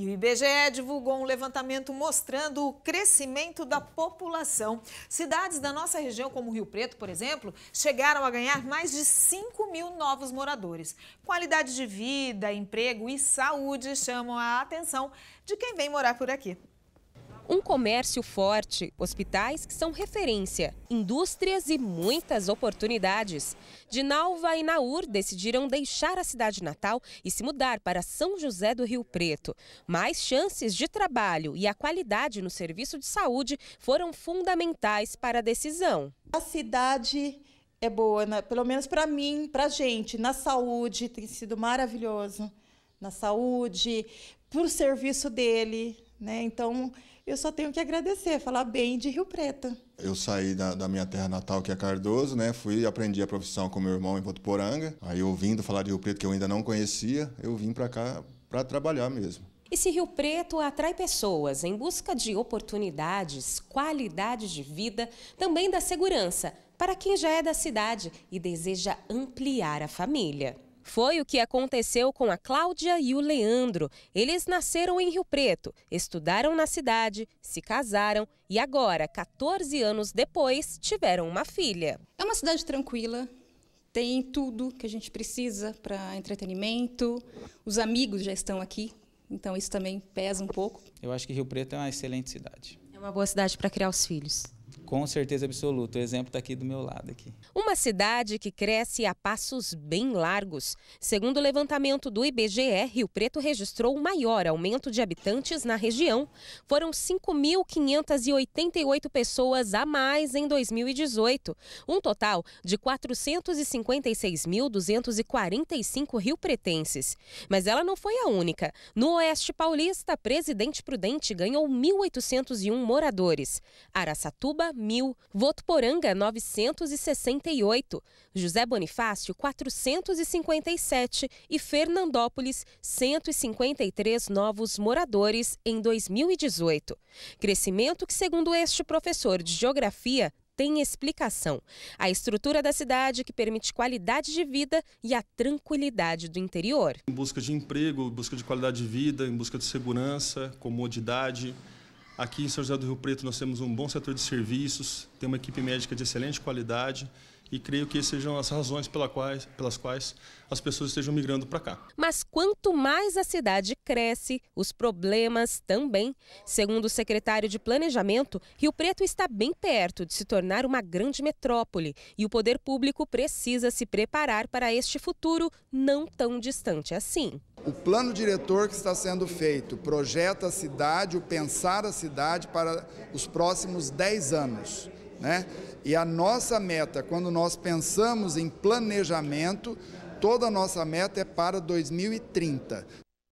E o IBGE divulgou um levantamento mostrando o crescimento da população. Cidades da nossa região, como Rio Preto, por exemplo, chegaram a ganhar mais de 5 mil novos moradores. Qualidade de vida, emprego e saúde chamam a atenção de quem vem morar por aqui. Um comércio forte, hospitais que são referência, indústrias e muitas oportunidades. Dinalva e Naur decidiram deixar a cidade natal e se mudar para São José do Rio Preto. Mais chances de trabalho e a qualidade no serviço de saúde foram fundamentais para a decisão. A cidade é boa, né? pelo menos para mim, para a gente, na saúde, tem sido maravilhoso. Na saúde, por serviço dele, né? Então, eu só tenho que agradecer, falar bem de Rio Preto. Eu saí da, da, minha terra natal, que é Cardoso, né? Fui aprendi a profissão com meu irmão em Votuporanga. Aí, ouvindo falar de Rio Preto, que eu ainda não conhecia, eu vim para cá para trabalhar mesmo. E se Rio Preto atrai pessoas em busca de oportunidades, qualidade de vida, também da segurança, para quem já é da cidade e deseja ampliar a família. Foi o que aconteceu com a Cláudia e o Leandro. Eles nasceram em Rio Preto, estudaram na cidade, se casaram e agora, 14 anos depois, tiveram uma filha. É uma cidade tranquila, tem tudo que a gente precisa para entretenimento, os amigos já estão aqui, então isso também pesa um pouco. Eu acho que Rio Preto é uma excelente cidade. É uma boa cidade para criar os filhos. Com certeza absoluta. O exemplo está aqui do meu lado. Aqui. Uma cidade que cresce a passos bem largos. Segundo o levantamento do IBGE, Rio Preto registrou o maior aumento de habitantes na região. Foram 5.588 pessoas a mais em 2018. Um total de 456.245 rio-pretenses. Mas ela não foi a única. No Oeste Paulista, Presidente Prudente ganhou 1.801 moradores. Araçatuba, mil, Votuporanga 968, José Bonifácio 457 e Fernandópolis 153 novos moradores em 2018. Crescimento que, segundo este professor de geografia, tem explicação. A estrutura da cidade que permite qualidade de vida e a tranquilidade do interior. Em busca de emprego, em busca de qualidade de vida, em busca de segurança, comodidade. Aqui em São José do Rio Preto nós temos um bom setor de serviços, tem uma equipe médica de excelente qualidade e creio que sejam as razões pelas quais, pelas quais as pessoas estejam migrando para cá. Mas quanto mais a cidade cresce, os problemas também. Segundo o secretário de Planejamento, Rio Preto está bem perto de se tornar uma grande metrópole e o poder público precisa se preparar para este futuro não tão distante assim. O plano diretor que está sendo feito projeta a cidade, o pensar a cidade para os próximos 10 anos. Né? E a nossa meta, quando nós pensamos em planejamento, toda a nossa meta é para 2030.